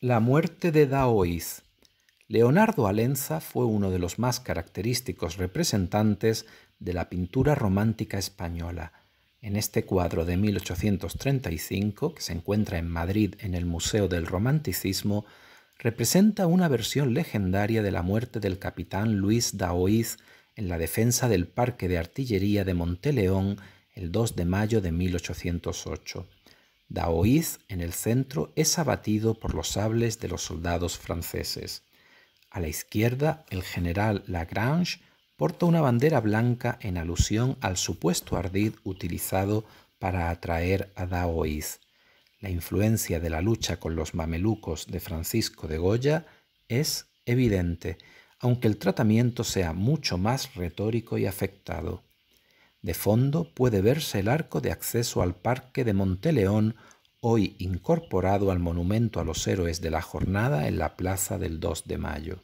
La muerte de Daoiz. Leonardo Alenza fue uno de los más característicos representantes de la pintura romántica española. En este cuadro de 1835, que se encuentra en Madrid en el Museo del Romanticismo, representa una versión legendaria de la muerte del capitán Luis Daoiz en la defensa del Parque de Artillería de Monteleón el 2 de mayo de 1808. Daoiz, en el centro, es abatido por los sables de los soldados franceses. A la izquierda, el general Lagrange porta una bandera blanca en alusión al supuesto ardid utilizado para atraer a Daoiz. La influencia de la lucha con los mamelucos de Francisco de Goya es evidente, aunque el tratamiento sea mucho más retórico y afectado. De fondo puede verse el arco de acceso al Parque de Monteleón, hoy incorporado al Monumento a los Héroes de la Jornada en la Plaza del 2 de Mayo.